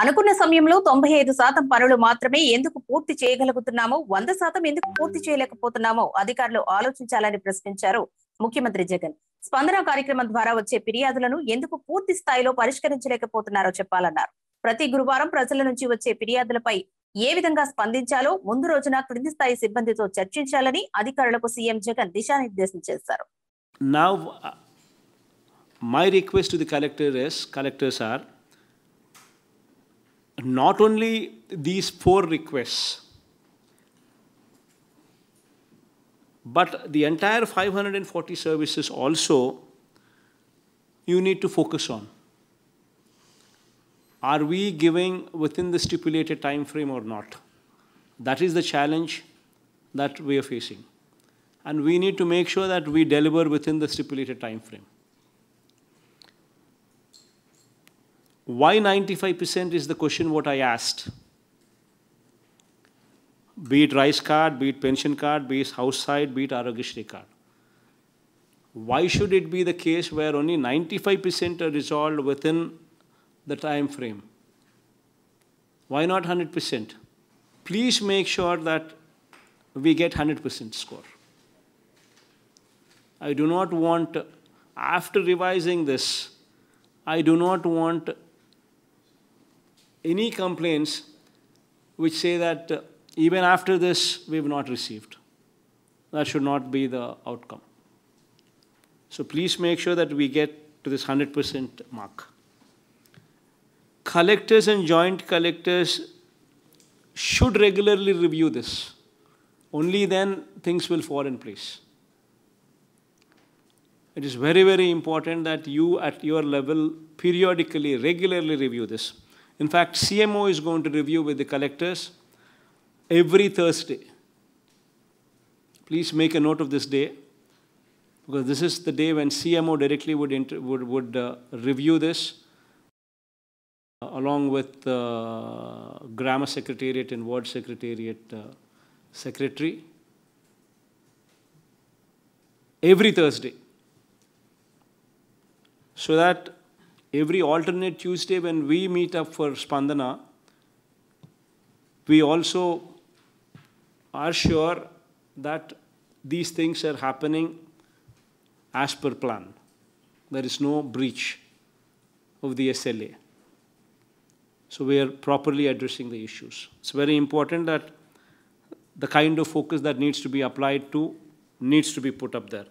అనుకున్న సమయంలో తొంభై ఐదు శాతం పనులు మాత్రమే ఎందుకు పూర్తి చేయగలుగుతున్నామో వంద శాతం ఎందుకు పూర్తి చేయలేకపోతున్నామో అధికారులు ఆలోచించాలని ప్రశ్నించారు ముఖ్యమంత్రి జగన్ స్పందన కార్యక్రమం ద్వారా వచ్చే ఫిర్యాదులను ఎందుకు పూర్తి స్థాయిలో పరిష్కరించలేకపోతున్నారో చెప్పాలన్నారు ప్రతి గురువారం ప్రజల నుంచి వచ్చే ఫిర్యాదులపై ఏ విధంగా స్పందించాలో ముందు రోజున క్రింది స్థాయి సిబ్బందితో చర్చించాలని అధికారులకు సీఎం జగన్ దిశానిర్దేశం చేశారు my request the collector not only these four requests, but the entire 540 services also you need to focus on. Are we giving within the stipulated time frame or not? That is the challenge that we are facing. And we need to make sure that we deliver within the stipulated time frame. Why 95% is the question what I asked. Be it rice card, be it pension card, be it house side, be it Aragishri card. Why should it be the case where only 95% are resolved within the time frame? Why not 100%? Please make sure that we get 100% score. I do not want, after revising this, I do not want any complaints which say that uh, even after this, we have not received. That should not be the outcome. So please make sure that we get to this 100% mark. Collectors and joint collectors should regularly review this. Only then things will fall in place. It is very, very important that you at your level periodically, regularly review this. In fact, CMO is going to review with the collectors every Thursday. Please make a note of this day because this is the day when CMO directly would, would, would uh, review this uh, along with uh, grammar secretariat and word secretariat uh, secretary every Thursday so that every alternate Tuesday when we meet up for Spandana, we also are sure that these things are happening as per plan. There is no breach of the SLA. So we are properly addressing the issues. It's very important that the kind of focus that needs to be applied to needs to be put up there.